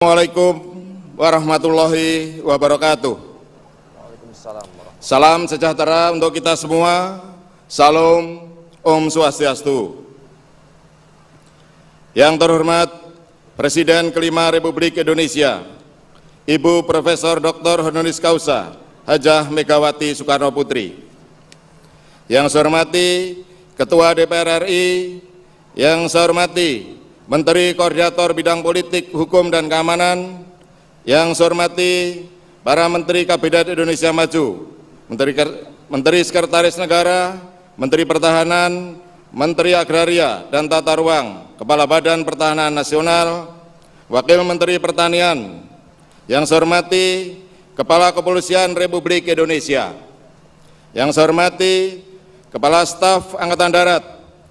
Assalamualaikum warahmatullahi wabarakatuh. Salam sejahtera untuk kita semua. Salam Om Swastiastu. Yang terhormat Presiden kelima Republik Indonesia, Ibu Profesor Dr. Honoris Causa Hajah Megawati Soekarno Putri. Yang saya hormati Ketua DPR RI, yang saya hormati Menteri Koordinator Bidang Politik, Hukum dan Keamanan, yang saya hormati para Menteri Kabinet Indonesia Maju, Menteri, Menteri Sekretaris Negara, Menteri Pertahanan, Menteri Agraria dan Tata Ruang, Kepala Badan Pertahanan Nasional, Wakil Menteri Pertanian, yang saya hormati Kepala Kepolisian Republik Indonesia, yang saya hormati Kepala Staf Angkatan Darat,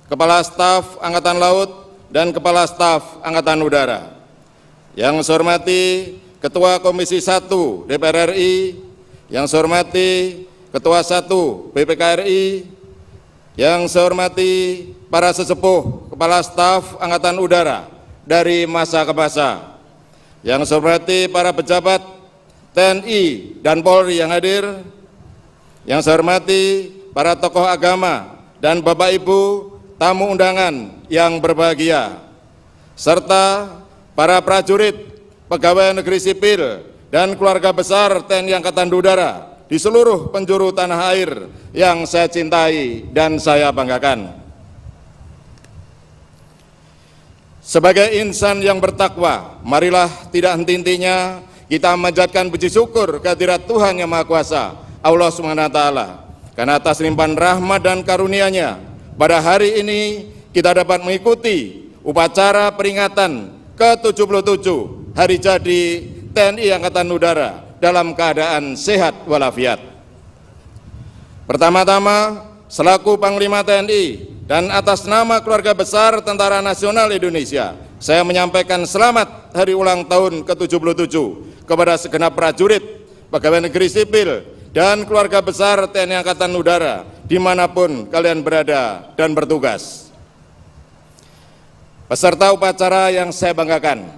Kepala Staf Angkatan Laut, dan Kepala Staf Angkatan Udara. Yang saya hormati Ketua Komisi 1 DPR RI, yang saya hormati Ketua 1 RI, yang saya hormati para sesepuh Kepala Staf Angkatan Udara dari masa ke masa, yang saya hormati para pejabat TNI dan Polri yang hadir, yang saya hormati para tokoh agama dan Bapak Ibu tamu undangan yang berbahagia, serta para prajurit, pegawai negeri sipil, dan keluarga besar TNI Angkatan Udara di seluruh penjuru tanah air yang saya cintai dan saya banggakan. Sebagai insan yang bertakwa, marilah tidak henti-hentinya kita menjadikan puji syukur kehadirat Tuhan Yang Maha Kuasa, Allah Subhanahu wa taala. Karena atas limpahan rahmat dan karunia-Nya, pada hari ini kita dapat mengikuti upacara peringatan ke-77 hari jadi TNI Angkatan Udara dalam keadaan sehat walafiat. Pertama-tama, selaku Panglima TNI dan atas nama keluarga besar Tentara Nasional Indonesia, saya menyampaikan selamat hari ulang tahun ke-77 kepada segenap prajurit, pegawai negeri sipil, dan keluarga besar TNI Angkatan Udara dimanapun kalian berada dan bertugas. Peserta upacara yang saya banggakan,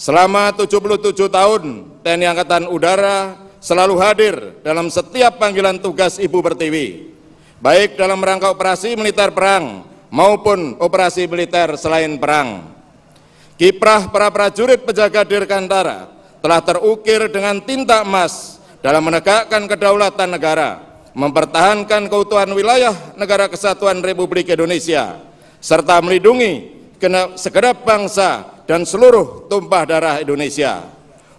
selama 77 tahun TNI Angkatan Udara selalu hadir dalam setiap panggilan tugas Ibu Pertiwi, baik dalam rangka operasi militer perang maupun operasi militer selain perang. Kiprah para prajurit penjaga Dirgantara telah terukir dengan tinta emas dalam menegakkan kedaulatan negara, mempertahankan keutuhan wilayah Negara Kesatuan Republik Indonesia, serta melindungi segenap bangsa dan seluruh tumpah darah Indonesia.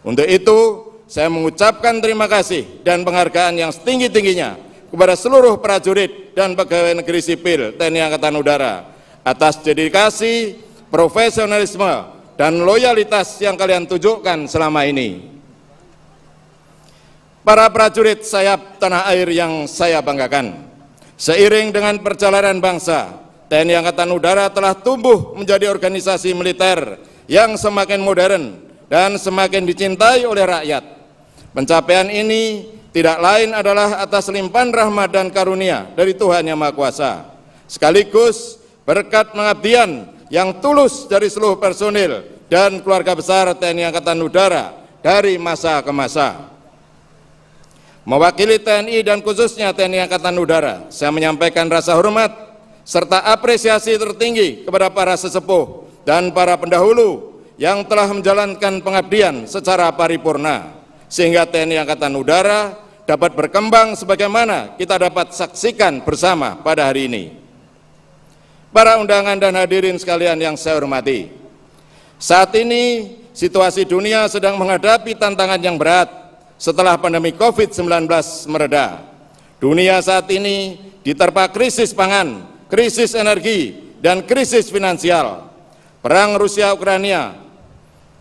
Untuk itu, saya mengucapkan terima kasih dan penghargaan yang setinggi-tingginya kepada seluruh prajurit dan pegawai negeri sipil TNI Angkatan Udara atas dedikasi, profesionalisme, dan loyalitas yang kalian tunjukkan selama ini. Para prajurit sayap tanah air yang saya banggakan. Seiring dengan perjalanan bangsa, TNI Angkatan Udara telah tumbuh menjadi organisasi militer yang semakin modern dan semakin dicintai oleh rakyat. Pencapaian ini tidak lain adalah atas limpahan rahmat dan karunia dari Tuhan Yang Maha Kuasa. Sekaligus berkat pengabdian yang tulus dari seluruh personil dan keluarga besar TNI Angkatan Udara dari masa ke masa. Mewakili TNI dan khususnya TNI Angkatan Udara, saya menyampaikan rasa hormat serta apresiasi tertinggi kepada para sesepuh dan para pendahulu yang telah menjalankan pengabdian secara paripurna, sehingga TNI Angkatan Udara dapat berkembang sebagaimana kita dapat saksikan bersama pada hari ini. Para undangan dan hadirin sekalian yang saya hormati, saat ini situasi dunia sedang menghadapi tantangan yang berat setelah pandemi COVID-19 mereda. Dunia saat ini diterpa krisis pangan, krisis energi, dan krisis finansial. Perang Rusia-Ukraina,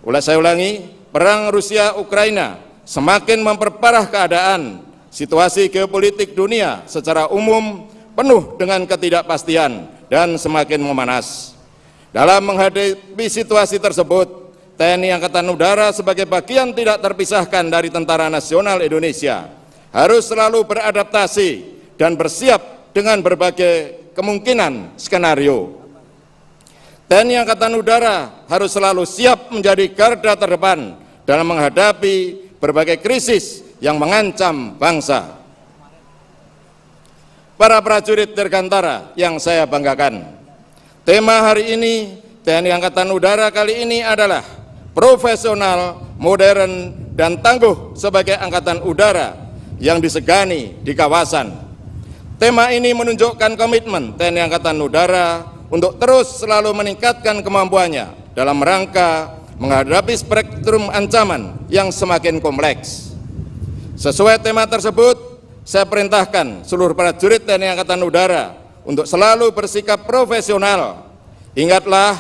ulas saya ulangi, perang Rusia-Ukraina semakin memperparah keadaan situasi geopolitik dunia secara umum penuh dengan ketidakpastian dan semakin memanas. Dalam menghadapi situasi tersebut, TNI Angkatan Udara sebagai bagian tidak terpisahkan dari Tentara Nasional Indonesia harus selalu beradaptasi dan bersiap dengan berbagai kemungkinan skenario. TNI Angkatan Udara harus selalu siap menjadi garda terdepan dalam menghadapi berbagai krisis yang mengancam bangsa. Para prajurit tergantara yang saya banggakan. Tema hari ini TNI Angkatan Udara kali ini adalah profesional, modern, dan tangguh sebagai Angkatan Udara yang disegani di kawasan. Tema ini menunjukkan komitmen TNI Angkatan Udara untuk terus selalu meningkatkan kemampuannya dalam rangka menghadapi spektrum ancaman yang semakin kompleks. Sesuai tema tersebut, saya perintahkan seluruh prajurit TNI Angkatan Udara untuk selalu bersikap profesional. Ingatlah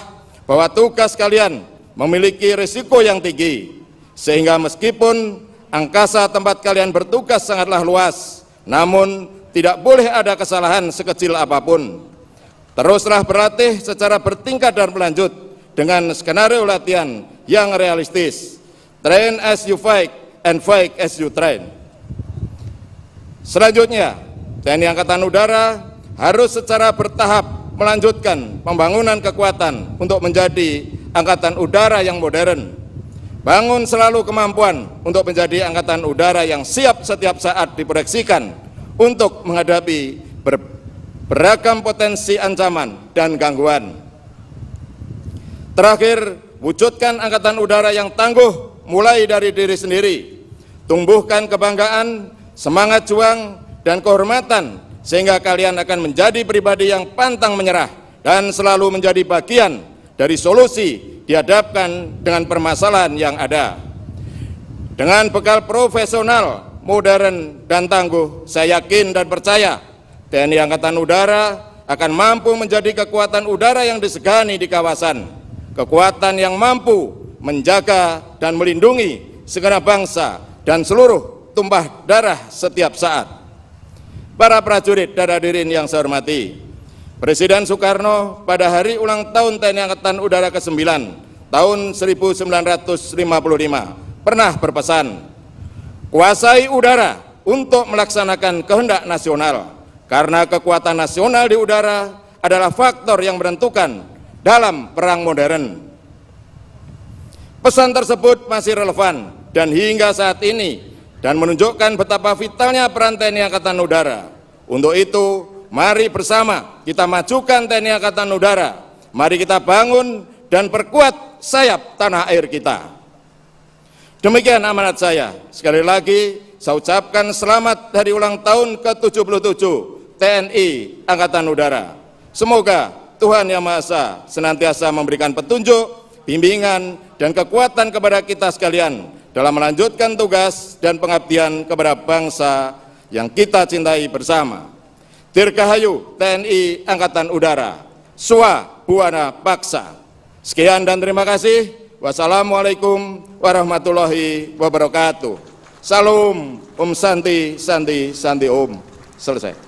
bahwa tugas kalian memiliki risiko yang tinggi, sehingga meskipun angkasa tempat kalian bertugas sangatlah luas, namun tidak boleh ada kesalahan sekecil apapun. Teruslah berlatih secara bertingkat dan berlanjut dengan skenario latihan yang realistis. Train as you fight and fight as you train. Selanjutnya, TNI Angkatan Udara harus secara bertahap melanjutkan pembangunan kekuatan untuk menjadi angkatan udara yang modern. Bangun selalu kemampuan untuk menjadi angkatan udara yang siap setiap saat diproyeksikan untuk menghadapi ber beragam potensi ancaman dan gangguan. Terakhir, wujudkan angkatan udara yang tangguh mulai dari diri sendiri. Tumbuhkan kebanggaan, semangat juang, dan kehormatan sehingga kalian akan menjadi pribadi yang pantang menyerah dan selalu menjadi bagian dari solusi dihadapkan dengan permasalahan yang ada. Dengan bekal profesional, modern, dan tangguh, saya yakin dan percaya TNI Angkatan Udara akan mampu menjadi kekuatan udara yang disegani di kawasan. Kekuatan yang mampu menjaga dan melindungi segenap bangsa dan seluruh tumpah darah setiap saat. Para prajurit dan hadirin yang saya hormati, Presiden Soekarno pada hari ulang tahun TNI Angkatan Udara ke-9 tahun 1955 pernah berpesan, kuasai udara untuk melaksanakan kehendak nasional, karena kekuatan nasional di udara adalah faktor yang menentukan dalam perang modern. Pesan tersebut masih relevan dan hingga saat ini dan menunjukkan betapa vitalnya peran TNI Angkatan Udara. Untuk itu, Mari bersama kita majukan TNI Angkatan Udara. Mari kita bangun dan perkuat sayap tanah air kita. Demikian amanat saya. Sekali lagi saya ucapkan selamat dari ulang tahun ke-77 TNI Angkatan Udara. Semoga Tuhan Yang Maha Esa senantiasa memberikan petunjuk, bimbingan, dan kekuatan kepada kita sekalian dalam melanjutkan tugas dan pengabdian kepada bangsa yang kita cintai bersama. Dirgahayu TNI Angkatan Udara, Suwa Buana Paksa. Sekian dan terima kasih. Wassalamualaikum warahmatullahi wabarakatuh. Salam Om Santi, Santi, Santi Om. Selesai.